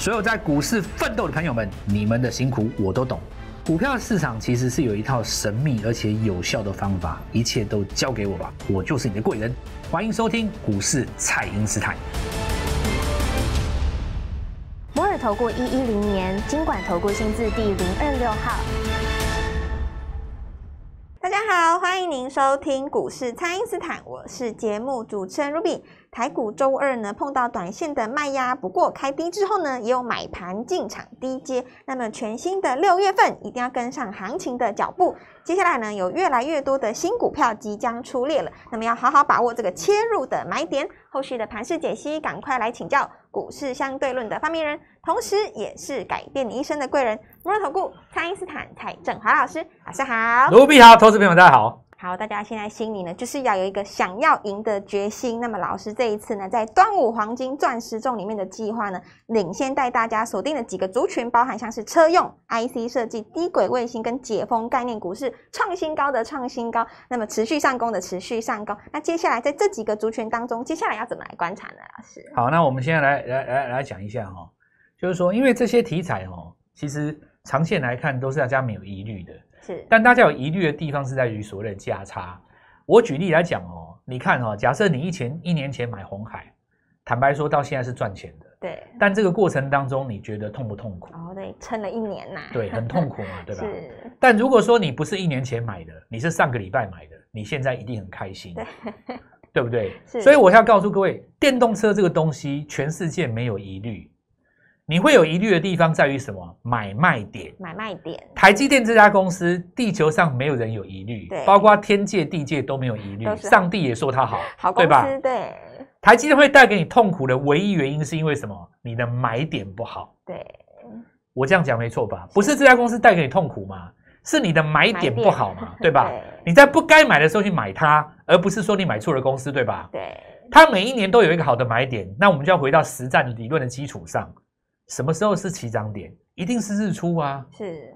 所有在股市奋斗的朋友们，你们的辛苦我都懂。股票市场其实是有一套神秘而且有效的方法，一切都交给我吧，我就是你的贵人。欢迎收听《股市蔡英斯坦。摩尔投顾一一零年经管投顾新字第零二六号。大家好，欢迎您收听《股市蔡英斯坦，我是节目主持人 Ruby。台股周二呢碰到短线的卖压，不过开低之后呢也有买盘进场低接。那么全新的六月份一定要跟上行情的脚步。接下来呢有越来越多的新股票即将出列了，那么要好好把握这个切入的买点。后续的盘势解析，赶快来请教股市相对论的发明人，同时也是改变你一生的贵人——摩尔投顾蔡振华老师。晚上好，卢比豪投资朋友大家好。好，大家现在心里呢，就是要有一个想要赢的决心。那么老师这一次呢，在端午黄金钻石中里面的计划呢，领先带大家锁定了几个族群，包含像是车用 IC 设计、低轨卫星跟解封概念股，是创新高的创新高，那么持续上攻的持续上攻。那接下来在这几个族群当中，接下来要怎么来观察呢？老师，好，那我们现在来来来来讲一下哈，就是说，因为这些题材哦，其实长线来看都是大家没有疑虑的。是，但大家有疑虑的地方是在于所谓的价差。我举例来讲哦，你看哦，假设你以前一年前买红海，坦白说，到现在是赚钱的。对。但这个过程当中，你觉得痛不痛苦？哦，对，撑了一年呐。对，很痛苦嘛，对吧？是。但如果说你不是一年前买的，你是上个礼拜买的，你现在一定很开心，对不对？所以我要告诉各位，电动车这个东西，全世界没有疑虑。你会有疑虑的地方在于什么？买卖点，买卖点。台积电这家公司，地球上没有人有疑虑，包括天界地界都没有疑虑，上帝也说它好，好对吧？对。台积电会带给你痛苦的唯一原因是因为什么？你的买点不好。对，我这样讲没错吧？不是这家公司带给你痛苦吗？是你的买点不好嘛？对吧？你在不该买的时候去买它，而不是说你买错了公司，对吧？对。它每一年都有一个好的买点，那我们就要回到实战理论的基础上。什么时候是起涨点？一定是日出啊！是，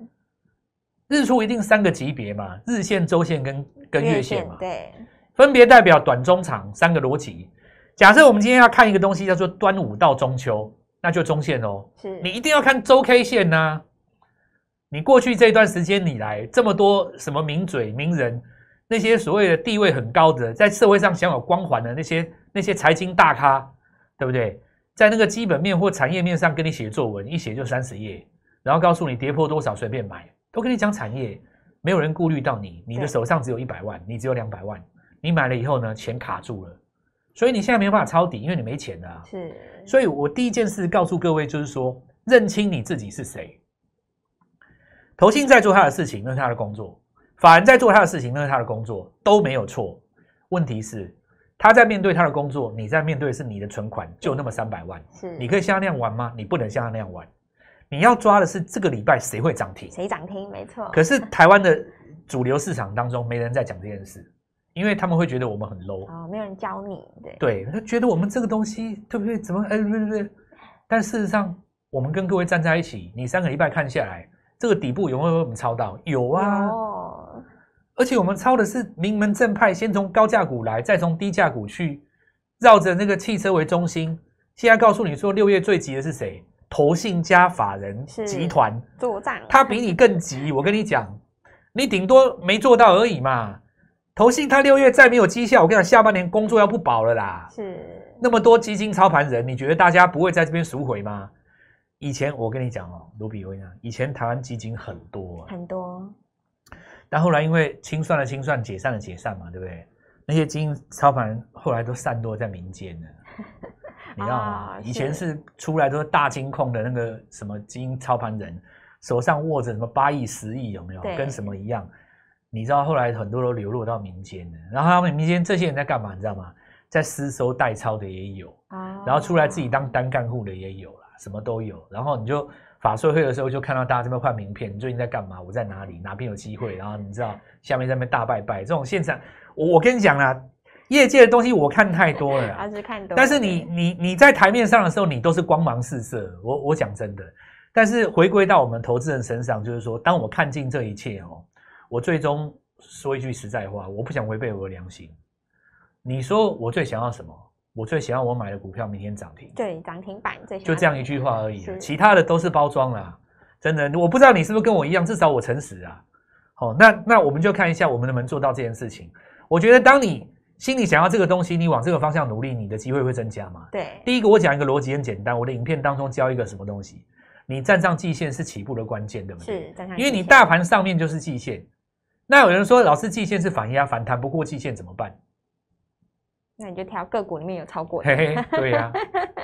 日出一定三个级别嘛？日线、周线跟跟月线嘛？对，分别代表短、中、长三个逻辑。假设我们今天要看一个东西，叫做端午到中秋，那就中线哦。是你一定要看周 K 线呢？你过去这段时间以来，这么多什么名嘴、名人，那些所谓的地位很高的，在社会上享有光环的那些那些财经大咖，对不对？在那个基本面或产业面上跟你写作文，一写就三十页，然后告诉你跌破多少随便买，都跟你讲产业，没有人顾虑到你。你的手上只有一百万，你只有两百万，你买了以后呢，钱卡住了，所以你现在没办法抄底，因为你没钱了。是，所以我第一件事告诉各位就是说，认清你自己是谁。投信在做他的事情，那是他的工作；，法人在做他的事情，那是他的工作，都没有错。问题是。他在面对他的工作，你在面对是你的存款就那么三百万，是你可以像他那样玩吗？你不能像他那样玩，你要抓的是这个礼拜谁会涨停？谁涨停？没错。可是台湾的主流市场当中，没人在讲这件事，因为他们会觉得我们很 low，啊，没人教你，对对，他觉得我们这个东西对不对？怎么哎对对对，但事实上我们跟各位站在一起，你三个礼拜看下来，这个底部有没有我们抄到？有啊。而且我们抄的是名门正派，先从高价股来，再从低价股去，绕着那个汽车为中心。现在告诉你说，六月最急的是谁？投信加法人集团作战，他比你更急。我跟你讲，你顶多没做到而已嘛。投信他六月再没有绩效，我跟你讲，下半年工作要不保了啦。是，那么多基金操盘人，你觉得大家不会在这边赎回吗？以前我跟你讲哦，卢比我跟你讲，以前台湾基金很多，很多。但后来因为清算的清算，解散的解散嘛，对不对？那些精英操盘后来都散落在民间了。你知道吗？以前是出来都是大金控的那个什么精英操盘人，手上握着什么八亿十亿有没有？跟什么一样？你知道后来很多都流落到民间了。然后他们民间这些人在干嘛？你知道吗？在私收代操的也有啊。然后出来自己当单干户的也有啦，什么都有。然后你就。法税会的时候，就看到大家这边换名片，你最近在干嘛？我在哪里？哪边有机会？然后你知道下面在那边大拜拜这种现场，我我跟你讲啦，业界的东西我看太多了，但是你你你在台面上的时候，你都是光芒四射。我我讲真的，但是回归到我们投资人身上，就是说，当我看尽这一切哦，我最终说一句实在话，我不想违背我的良心。你说我最想要什么？我最想要，我买的股票明天涨停。对，涨停板这些。就这样一句话而已，其他的都是包装啦。真的，我不知道你是不是跟我一样，至少我诚实啊。好，那那我们就看一下，我们能不能做到这件事情？我觉得，当你心里想要这个东西，你往这个方向努力，你的机会会增加嘛？对。第一个，我讲一个逻辑很简单，我的影片当中教一个什么东西，你站上季线是起步的关键，对不对？是。因为你大盘上面就是季线。那有人说，老师，季线是反压，反弹不过季线怎么办？那你就挑个股里面有超过的，对呀，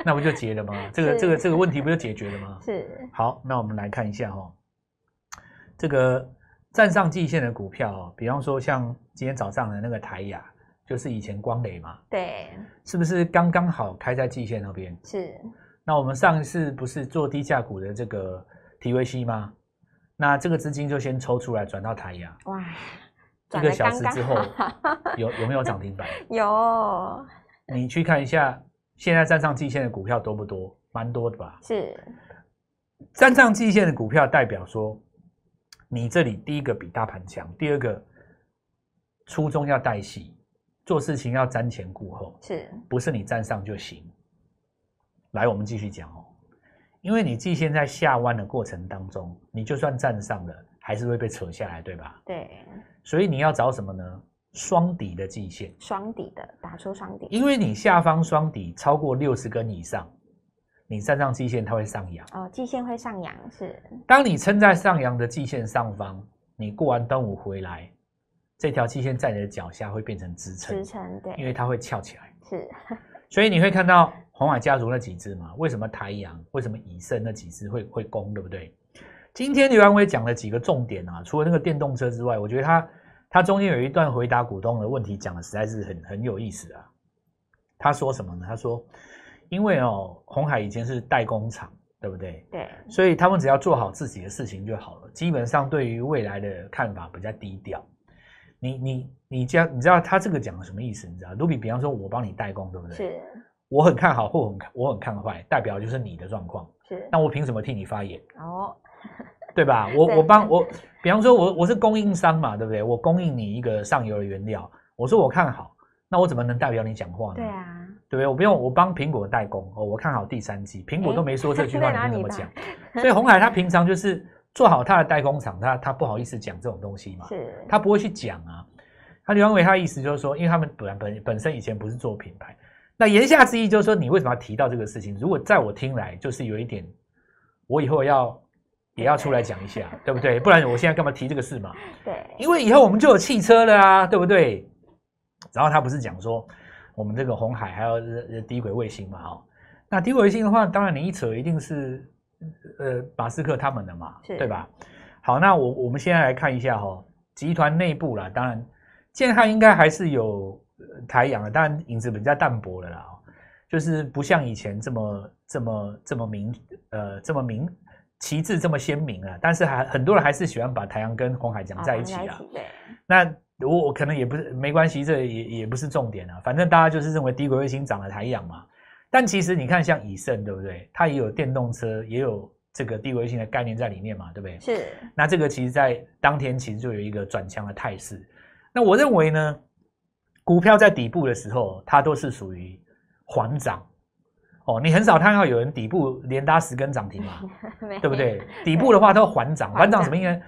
那不就结了吗？这个这个这个问题不就解决了吗？是。好，那我们来看一下哈，这个站上季线的股票，比方说像今天早上的那个台雅，就是以前光磊嘛，对，是不是刚刚好开在季线那边？是。那我们上一次不是做低价股的这个 TVC 吗？那这个资金就先抽出来转到台雅。哇。一个小时之后，有有没有涨停板？有，你去看一下，现在站上季线的股票多不多？蛮多的吧？是。站上季线的股票代表说，你这里第一个比大盘强，第二个初衷要带戏，做事情要瞻前顾后。是，不是你站上就行？来，我们继续讲哦，因为你季线在下弯的过程当中，你就算站上了，还是会被扯下来，对吧？对。所以你要找什么呢？双底的季线，双底的打出双底，因为你下方双底超过六十根以上，你站上季线它会上扬。哦，季线会上扬是。当你撑在上扬的季线上方，你过完端午回来，这条季线在你的脚下会变成支撑。支撑对，因为它会翘起来。是。所以你会看到红马家族那几只嘛？为什么抬阳？为什么以升那几只会会攻，对不对？今天刘安威讲了几个重点啊，除了那个电动车之外，我觉得他他中间有一段回答股东的问题，讲的实在是很很有意思啊。他说什么呢？他说，因为哦，红海以前是代工厂，对不对？对。所以他们只要做好自己的事情就好了。基本上对于未来的看法比较低调。你你你，这你知道他这个讲什么意思？你知道，卢比比方说，我帮你代工，对不对？是。我很看好，或很我很看坏，代表就是你的状况。是。那我凭什么替你发言？哦。对吧？我我帮我，比方说，我我是供应商嘛，对不对？我供应你一个上游的原料。我说我看好，那我怎么能代表你讲话呢？对啊，对不对？我不用我帮苹果代工哦，我看好第三季，苹果都没说这句 话，你怎么讲？所以红海他平常就是做好他的代工厂，他他不好意思讲这种东西嘛，是，他不会去讲啊。他刘安伟他意思就是说，因为他们本本本身以前不是做品牌，那言下之意就是说，你为什么要提到这个事情？如果在我听来，就是有一点，我以后要。也要出来讲一下，对不对？不然我现在干嘛提这个事嘛？对，因为以后我们就有汽车了啊，对不对？然后他不是讲说，我们这个红海还有低轨卫星嘛？哦，那低轨卫星的话，当然你一扯一定是呃马斯克他们的嘛，对吧？好，那我我们现在来看一下哈，集团内部啦，当然建汉应该还是有抬阳的，当然影子比较淡薄了啦，就是不像以前这么这么这么明呃这么明。旗帜这么鲜明啊，但是还很多人还是喜欢把台阳跟红海讲在一起啊。那我我可能也不是没关系，这也也不是重点啊。反正大家就是认为低轨卫星涨了台阳嘛。但其实你看像以盛对不对？它也有电动车，也有这个低轨卫星的概念在里面嘛，对不对？是。那这个其实在当天其实就有一个转强的态势。那我认为呢，股票在底部的时候，它都是属于缓涨。哦，你很少看到有人底部连搭十根涨停嘛，对不对？底部的话都缓涨，缓涨什么意思？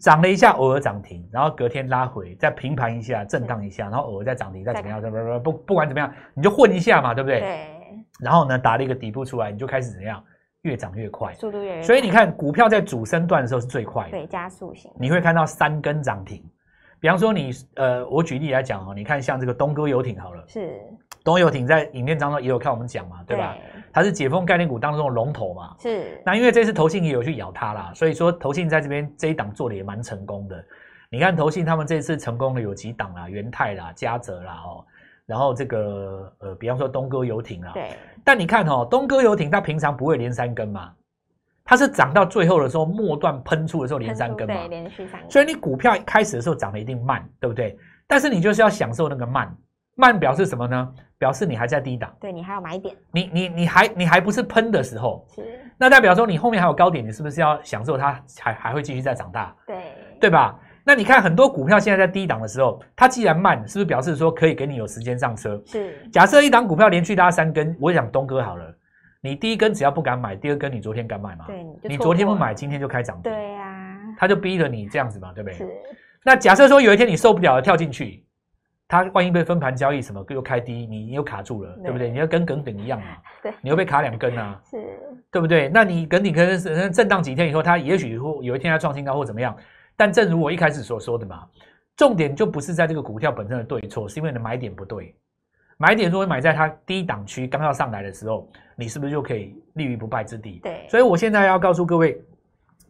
涨了一下，偶尔涨停，然后隔天拉回，再平盘一下，震荡一下，然后偶尔再涨停，再怎么样，不不不管怎么样，你就混一下嘛，对不对？对。然后呢，打了一个底部出来，你就开始怎样，越涨越快，速度越快。所以你看，股票在主升段的时候是最快的，对，加速型。你会看到三根涨停，比方说你呃，我举例来讲哦，你看像这个东哥游艇好了，是。东游艇在影片当中也有看我们讲嘛，对吧？它是解封概念股当中的龙头嘛。是。那因为这次投信也有去咬它啦，所以说投信在这边这一档做的也蛮成功的。你看投信他们这次成功的有几档啦，元泰啦、嘉泽啦哦，然后这个呃，比方说东哥游艇啦。对。但你看哦，东哥游艇它平常不会连三根嘛，它是涨到最后的时候末段喷出的时候连三根嘛，连续三。所以你股票开始的时候涨的一定慢，对不对？但是你就是要享受那个慢。慢表示什么呢？表示你还在低档，对你还要买一点。你你你还你还不是喷的时候，是那代表说你后面还有高点，你是不是要享受它还还会继续在长大？对对吧？那你看很多股票现在在低档的时候，它既然慢，是不是表示说可以给你有时间上车？是。假设一档股票连续拉三根，我想东哥好了，你第一根只要不敢买，第二根你昨天敢买吗？对，你你昨天不买，今天就开涨。对呀，他就逼着你这样子嘛，对不对？是。那假设说有一天你受不了了，跳进去。它万一被分盘交易什么又开低，你又卡住了，对不对？你要跟梗顶一样嘛，对，你又被卡两根啊，是，对不对？那你跟顶可能是震荡几天以后，它也许会有一天它创新高或怎么样。但正如我一开始所说的嘛，重点就不是在这个股票本身的对错，是因为你的买点不对。买点如果买在它低档区刚要上来的时候，你是不是就可以立于不败之地？对。所以我现在要告诉各位，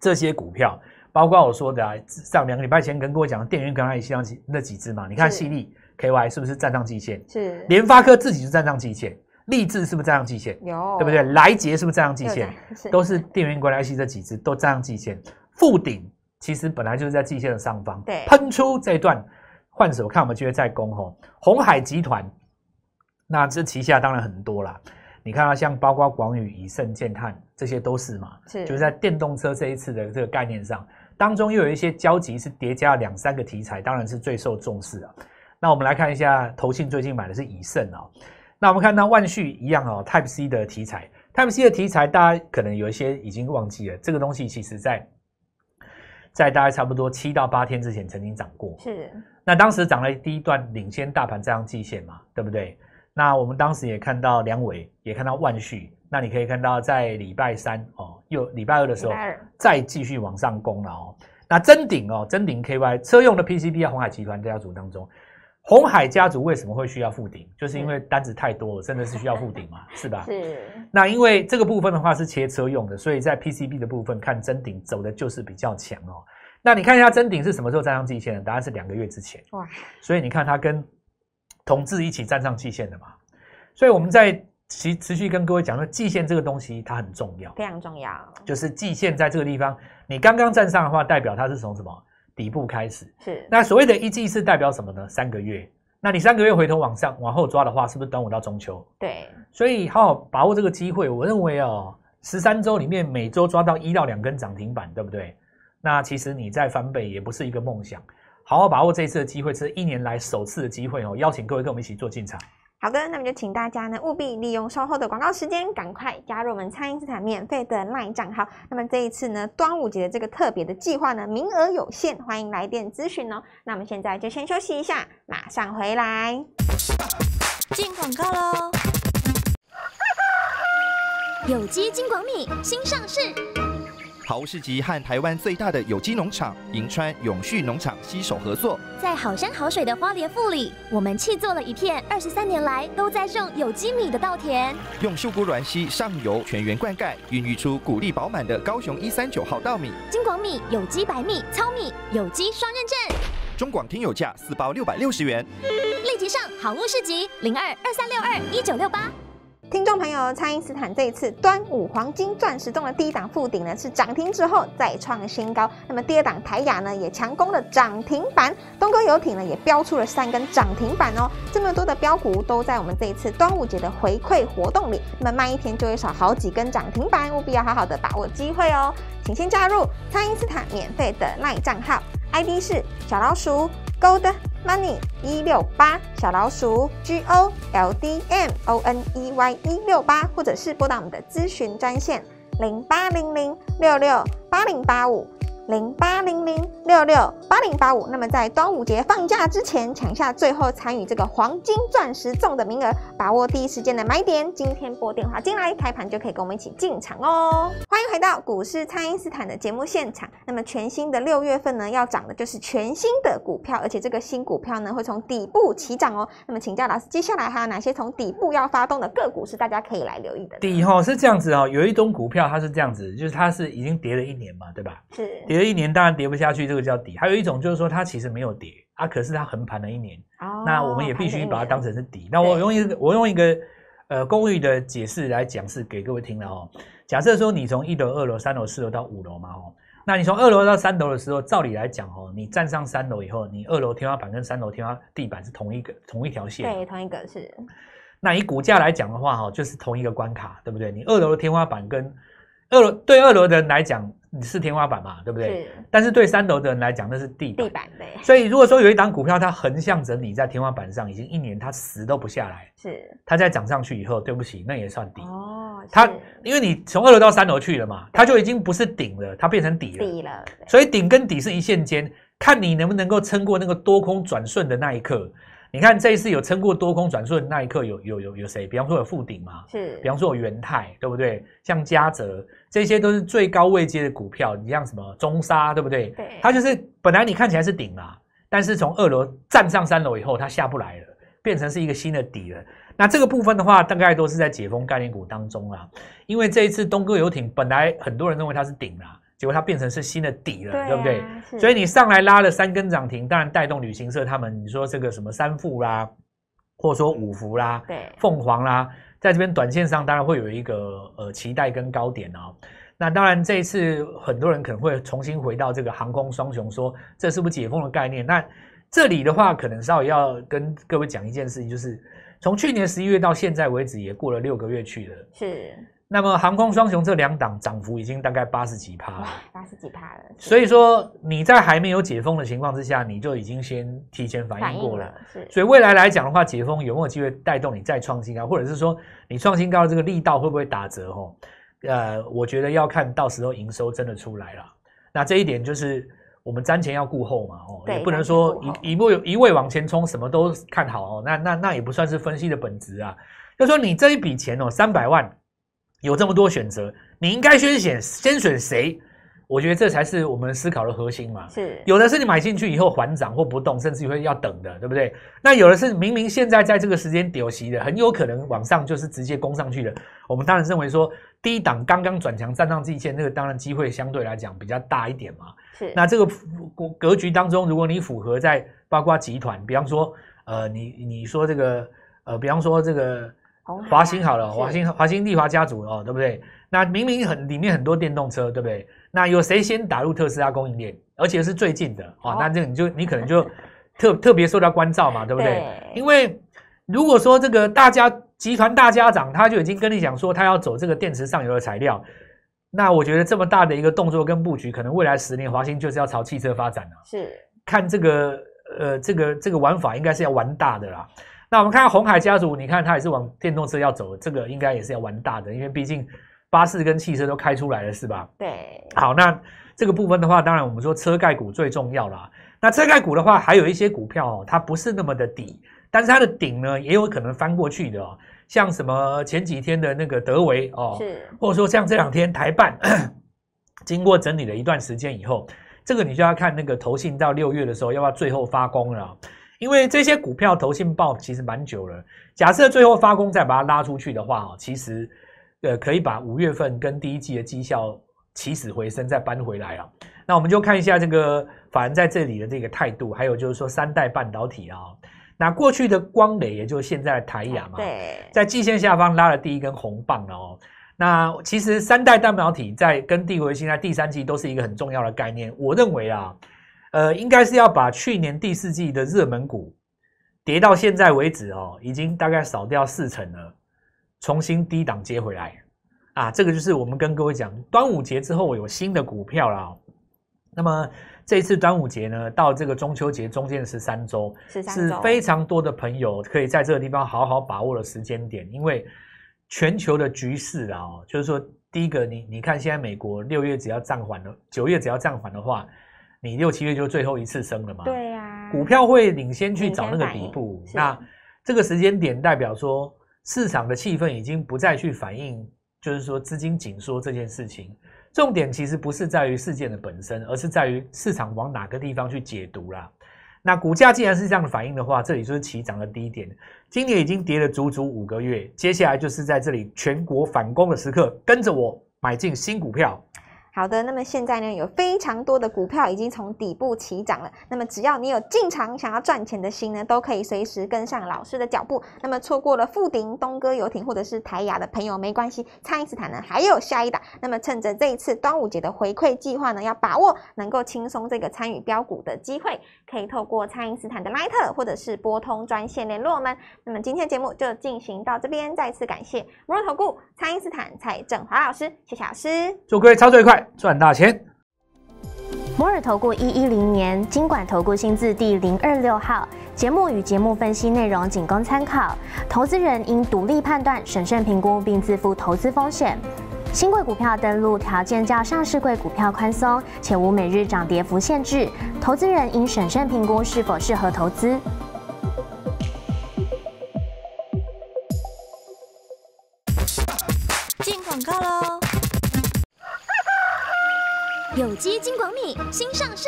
这些股票，包括我说的啊，上两个礼拜前跟跟我讲的电源跟爱信那几只嘛，你看细粒。K Y 是不是站上季线？是，联发科自己是站上季线，立志是不是站上季线？有，对不对？来杰是不是站上季线？都是电源国 c 这几只都站上季线。附顶其实本来就是在季线的上方。对，喷出这段换手，看我们就会再攻吼。红海集团，那这旗下当然很多啦。你看啊，像包括广宇、以盛、建探，这些都是嘛。是，就是在电动车这一次的这个概念上，当中又有一些交集，是叠加了两三个题材，当然是最受重视啊。那我们来看一下，投信最近买的是以盛哦。那我们看到万旭一样哦，Type C 的题材，Type C 的题材，大家可能有一些已经忘记了。这个东西其实在在大概差不多七到八天之前曾经涨过。是。那当时涨了第一段，领先大盘这样季线嘛，对不对？那我们当时也看到梁伟，也看到万旭。那你可以看到，在礼拜三哦，又礼拜二的时候再继续往上攻了哦。那真顶哦，真顶 KY 车用的 p c b 啊，海集团家族当中。红海家族为什么会需要复顶？就是因为单子太多了，真的是需要复顶嘛，是吧？是。那因为这个部分的话是切车用的，所以在 PCB 的部分看真顶走的就是比较强哦。那你看一下真顶是什么时候站上季线的？答案是两个月之前。哇！所以你看它跟同志一起站上季线的嘛。所以我们在持持续跟各位讲说，季线这个东西它很重要，非常重要。就是季线在这个地方，你刚刚站上的话，代表它是从什么？底部开始是那所谓的“一季”是代表什么呢？三个月，那你三个月回头往上往后抓的话，是不是端午到中秋？对，所以好好把握这个机会。我认为哦，十三周里面每周抓到一到两根涨停板，对不对？那其实你再翻倍也不是一个梦想。好好把握这一次的机会，是一年来首次的机会哦。邀请各位跟我们一起做进场。好的，那么就请大家呢务必利用稍后的广告时间，赶快加入我们餐饮资坦免费的 LINE 账号。那么这一次呢，端午节的这个特别的计划呢，名额有限，欢迎来电咨询哦。那我们现在就先休息一下，马上回来。进广告喽，有机金广米新上市。好物市集和台湾最大的有机农场银川永续农场携手合作，在好山好水的花莲富里，我们砌做了一片二十三年来都栽种有机米的稻田，用秀姑卵溪上游全园灌溉，孕育出谷粒饱满的高雄一三九号稻米，金广米有机白米糙米有机双认证，中广听友价四包六百六十元，立即上好物市集零二二三六二一九六八。听众朋友，蔡因斯坦这一次端午黄金钻石中的第一档附顶呢，是涨停之后再创新高；那么第二档台雅呢，也强攻了涨停板；东哥游艇呢，也标出了三根涨停板哦。这么多的标股都在我们这一次端午节的回馈活动里，那么慢一天就会少好几根涨停板务必要好好的把握机会哦。请先加入蔡因斯坦免费的 LINE 账号，ID 是小老鼠高的。Money 一六八小老鼠 G O L D M O N E Y 一六八，或者是拨打我们的咨询专线零八零零六六八零八五。零八零零六六八零八五，那么在端午节放假之前抢下最后参与这个黄金钻石中的名额，把握第一时间的买点。今天拨电话进来开盘就可以跟我们一起进场哦。欢迎回到股市，爱因斯坦的节目现场。那么全新的六月份呢，要涨的就是全新的股票，而且这个新股票呢会从底部起涨哦。那么请教老师，接下来还有哪些从底部要发动的个股是大家可以来留意的？底一哈是这样子哦，有一种股票它是这样子，就是它是已经跌了一年嘛，对吧？是。这一年当然跌不下去，这个叫底。还有一种就是说，它其实没有跌啊，可是它横盘了一年，那我们也必须把它当成是底。那我用一我用一个呃公寓的解释来讲是给各位听了哦。假设说你从一楼、二楼、三楼、四楼到五楼嘛哦，那你从二楼到三楼的时候，照理来讲哦，你站上三楼以后，你二楼天花板跟三楼天花地板是同一个同一条线，对，同一个是。那以股价来讲的话哈，就是同一个关卡，对不对？你二楼的天花板跟二楼对二楼的人来讲。你是天花板嘛，对不对？是。但是对三楼的人来讲，那是板地板呗。所以如果说有一档股票，它横向着你在天花板上已经一年，它死都不下来。是。它再涨上去以后，对不起，那也算底。哦。它，因为你从二楼到三楼去了嘛，它就已经不是顶了，它变成底了。底了。所以顶跟底是一线间，看你能不能够撑过那个多空转瞬的那一刻。你看这一次有撑过多空转瞬那一刻有有有有谁？比方说有富鼎嘛，是，比方说有元泰，对不对？像嘉泽，这些都是最高位阶的股票。你像什么中沙，对不对？对，它就是本来你看起来是顶啦，但是从二楼站上三楼以后，它下不来了，变成是一个新的底了。那这个部分的话，大概都是在解封概念股当中啦，因为这一次东哥游艇本来很多人认为它是顶啦。结果它变成是新的底了，对不对？所以你上来拉了三根涨停，当然带动旅行社他们。你说这个什么三富啦，或者说五福啦，凤凰啦，在这边短线上当然会有一个呃期待跟高点哦。那当然这一次很多人可能会重新回到这个航空双雄，说这是不是解封的概念？那这里的话可能稍微要跟各位讲一件事情，就是从去年十一月到现在为止，也过了六个月去了。是。那么航空双雄这两档涨幅已经大概八十几趴了，八十几趴了。所以说你在还没有解封的情况之下，你就已经先提前反应过了。所以未来来讲的话，解封有没有机会带动你再创新高，或者是说你创新高的这个力道会不会打折？哦，呃，我觉得要看到时候营收真的出来了，那这一点就是我们瞻前要顾后嘛，哦，也不能说一一味一味往前冲，什么都看好哦。那那那也不算是分析的本质啊。就说你这一笔钱哦，三百万。有这么多选择，你应该先选先选谁？我觉得这才是我们思考的核心嘛。是有的是你买进去以后缓涨或不动，甚至会要等的，对不对？那有的是明明现在在这个时间点息的，很有可能往上就是直接攻上去的。我们当然认为说低档刚刚转强站上均线，那个当然机会相对来讲比较大一点嘛。是那这个格格局当中，如果你符合在包括集团，比方说呃你你说这个呃比方说这个。华兴好了，华兴华兴利华家族哦，对不对？那明明很里面很多电动车，对不对？那有谁先打入特斯拉供应链，而且是最近的哦？那这个你就你可能就特特别受到关照嘛，对不对？因为如果说这个大家集团大家长，他就已经跟你讲说他要走这个电池上游的材料，那我觉得这么大的一个动作跟布局，可能未来十年华兴就是要朝汽车发展了。是看这个呃，这个这个玩法应该是要玩大的啦。那我们看红海家族，你看它也是往电动车要走，这个应该也是要玩大的，因为毕竟巴士跟汽车都开出来了，是吧？对。好，那这个部分的话，当然我们说车盖股最重要啦。那车盖股的话，还有一些股票，哦、它不是那么的底，但是它的顶呢，也有可能翻过去的哦。像什么前几天的那个德维哦，是，或者说像这两天台办，经过整理了一段时间以后，这个你就要看那个投信到六月的时候，要不要最后发光了。因为这些股票投信报其实蛮久了，假设最后发工再把它拉出去的话其实，呃，可以把五月份跟第一季的绩效起死回生再搬回来啊。那我们就看一下这个法人在这里的这个态度，还有就是说三代半导体啊，那过去的光磊也就是现在的台亚嘛，在季线下方拉了第一根红棒哦。那其实三代半导体在跟地回现在第三季都是一个很重要的概念，我认为啊。呃，应该是要把去年第四季的热门股跌到现在为止哦，已经大概少掉四成了，重新低档接回来啊。这个就是我们跟各位讲，端午节之后有新的股票了。那么这次端午节呢，到这个中秋节中间十三周是非常多的朋友可以在这个地方好好把握的时间点，因为全球的局势啊，就是说第一个，你你看现在美国六月只要暂缓了，九月只要暂缓的话。你六七月就最后一次升了嘛？对呀，股票会领先去找那个底部。那这个时间点代表说，市场的气氛已经不再去反映，就是说资金紧缩这件事情。重点其实不是在于事件的本身，而是在于市场往哪个地方去解读啦。那股价既然是这样的反应的话，这里就是起涨的低点。今年已经跌了足足五个月，接下来就是在这里全国反攻的时刻，跟着我买进新股票。好的，那么现在呢，有非常多的股票已经从底部起涨了。那么只要你有进场想要赚钱的心呢，都可以随时跟上老师的脚步。那么错过了富鼎、东哥游艇或者是台雅的朋友，没关系，蔡因斯坦呢还有下一档。那么趁着这一次端午节的回馈计划呢，要把握能够轻松这个参与标股的机会，可以透过蔡因斯坦的麦特或者是拨通专线联络我们。那么今天的节目就进行到这边，再次感谢摩罗投顾蔡因斯坦蔡振华老师，谢谢老师，祝各位操作愉快。赚大钱。摩尔投顾一一零年经管投顾新字第零二六号节目与节目分析内容仅供参考，投资人应独立判断、审慎评估并自负投资风险。新贵股票登录条件较上市贵股票宽松，且无每日涨跌幅限制，投资人应审慎评估是否适合投资。进广告喽。有机金广米新上市，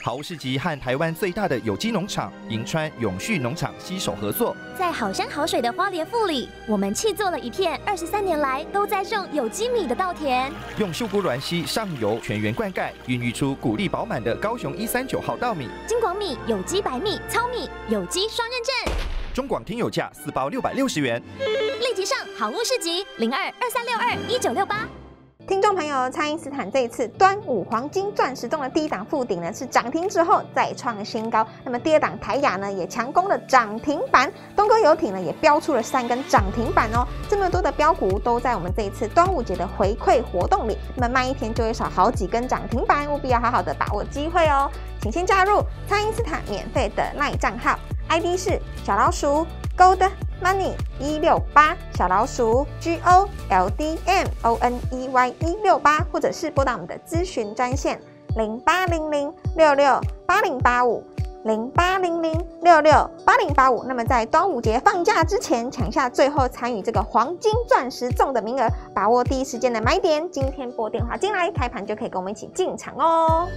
好物市集和台湾最大的有机农场银川永续农场携手合作，在好山好水的花莲富里，我们砌做了一片二十三年来都栽种有机米的稻田，用秀姑峦溪上游全员灌溉，孕育出谷粒饱满的高雄一三九号稻米。金广米有机白米糙米有机双认证，中广听友价四包六百六十元，立即上好物市集零二二三六二一九六八。听众朋友，蔡因斯坦这一次端午黄金钻石中的第一档附顶呢，是涨停之后再创新高。那么二档台雅呢，也强攻了涨停板。东哥游艇呢，也标出了三根涨停板哦。这么多的标股都在我们这一次端午节的回馈活动里，那么卖一天就会少好几根涨停板务必要好好的把握机会哦。请先加入蔡因斯坦免费的赖账号，ID 是小老鼠高的。money 一六八小老鼠 G O L D M O N E Y 一六八，或者是拨打我们的咨询专线零八零零六六八零八五零八零零六六八零八五。那么在端午节放假之前抢下最后参与这个黄金钻石粽的名额，把握第一时间的买点。今天拨电话进来开盘就可以跟我们一起进场哦。